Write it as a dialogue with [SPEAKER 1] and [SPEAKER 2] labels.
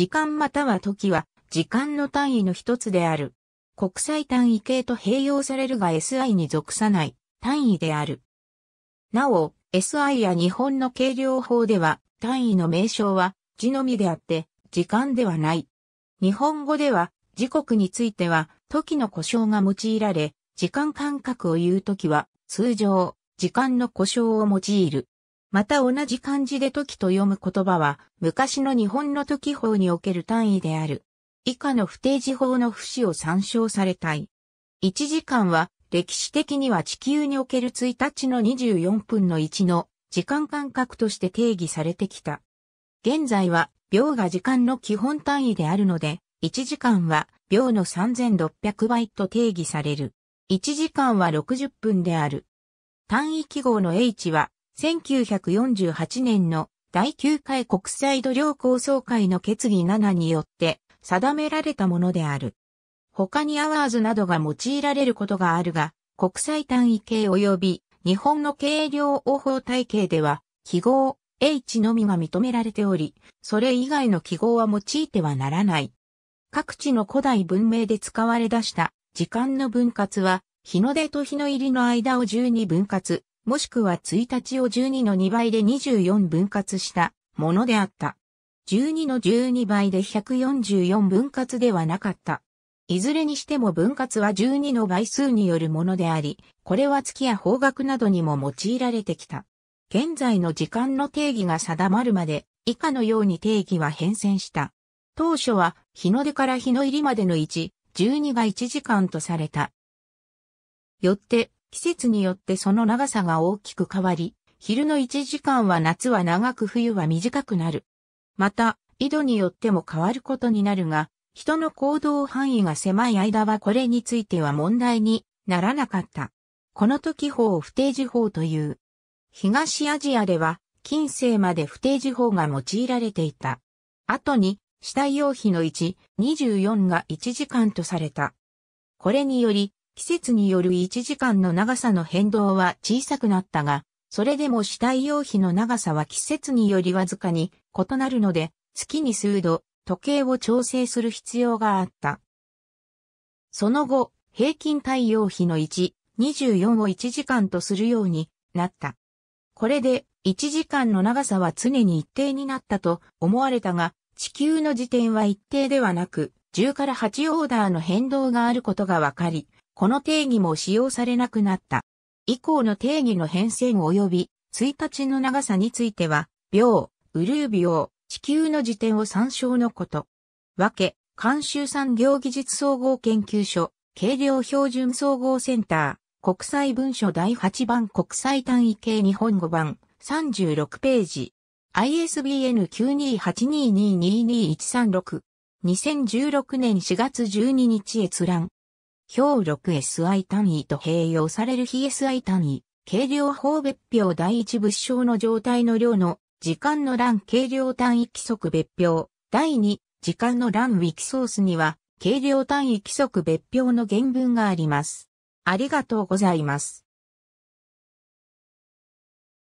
[SPEAKER 1] 時間または時は、時間の単位の一つである。国際単位系と併用されるが SI に属さない単位である。なお、SI や日本の計量法では、単位の名称は、字のみであって、時間ではない。日本語では、時刻については、時の故障が用いられ、時間間隔を言う時は、通常、時間の故障を用いる。また同じ漢字で時と読む言葉は、昔の日本の時法における単位である。以下の不定時法の節を参照されたい。1時間は、歴史的には地球における1日の24分の1の時間間隔として定義されてきた。現在は、秒が時間の基本単位であるので、1時間は秒の3600倍と定義される。1時間は60分である。単位記号の H は1948年の第9回国際度量構想会の決議7によって定められたものである。他にアワーズなどが用いられることがあるが、国際単位形及び日本の計量応報体系では、記号 H のみが認められており、それ以外の記号は用いてはならない。各地の古代文明で使われ出した時間の分割は、日の出と日の入りの間を12分割、もしくは1日を12の2倍で24分割したものであった。12の12倍で144分割ではなかった。いずれにしても分割は12の倍数によるものであり、これは月や方角などにも用いられてきた。現在の時間の定義が定まるまで、以下のように定義は変遷した。当初は、日の出から日の入りまでの1、12が1時間とされた。よって、季節によってその長さが大きく変わり、昼の1時間は夏は長く冬は短くなる。また、緯度によっても変わることになるが、人の行動範囲が狭い間はこれについては問題にならなかった。この時法を不定時法という。東アジアでは、近世まで不定時法が用いられていた。後に、死体用費の1、24が1時間とされた。これにより、季節による1時間の長さの変動は小さくなったが、それでも死体用費の長さは季節によりわずかに異なるので、月に数度、時計を調整する必要があった。その後、平均対応比の1、24を1時間とするようになった。これで、1時間の長さは常に一定になったと思われたが、地球の時点は一定ではなく、10から8オーダーの変動があることがわかり、この定義も使用されなくなった。以降の定義の変遷及び、1日の長さについては、秒、ウルー秒、地球の時点を参照のこと。わけ、監修産業技術総合研究所、計量標準総合センター、国際文書第8番国際単位系日本語版、36ページ。ISBN 9282222136。2016年4月12日閲覧。表 6SI 単位と併用される非 SI 単位、軽量法別表第一物証の状態の量の時間の欄軽量単位規則別表、第二時間の欄ウィキソースには軽量単位規則別表の原文があります。ありがとうございます。